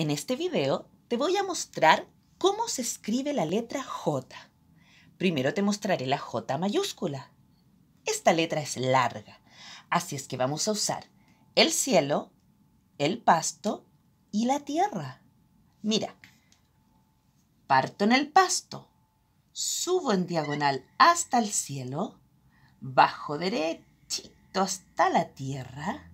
En este video te voy a mostrar cómo se escribe la letra J. Primero te mostraré la J mayúscula. Esta letra es larga, así es que vamos a usar el cielo, el pasto y la tierra. Mira, parto en el pasto, subo en diagonal hasta el cielo, bajo derechito hasta la tierra,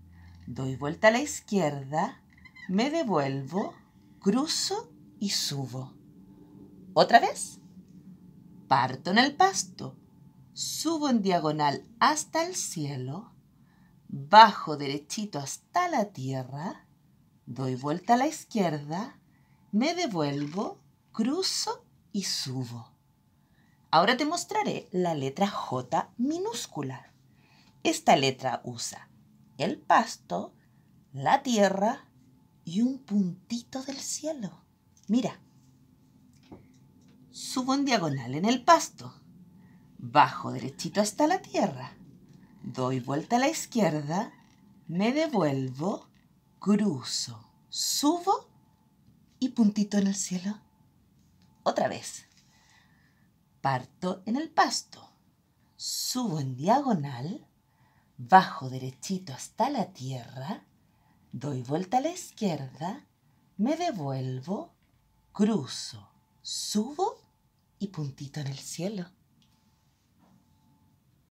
doy vuelta a la izquierda, me devuelvo, cruzo y subo. Otra vez. Parto en el pasto, subo en diagonal hasta el cielo, bajo derechito hasta la tierra, doy vuelta a la izquierda, me devuelvo, cruzo y subo. Ahora te mostraré la letra J minúscula. Esta letra usa el pasto, la tierra, y un puntito del cielo. Mira. Subo en diagonal en el pasto. Bajo derechito hasta la tierra. Doy vuelta a la izquierda. Me devuelvo. Cruzo. Subo y puntito en el cielo. Otra vez. Parto en el pasto. Subo en diagonal. Bajo derechito hasta la tierra Doy vuelta a la izquierda, me devuelvo, cruzo, subo y puntito en el cielo.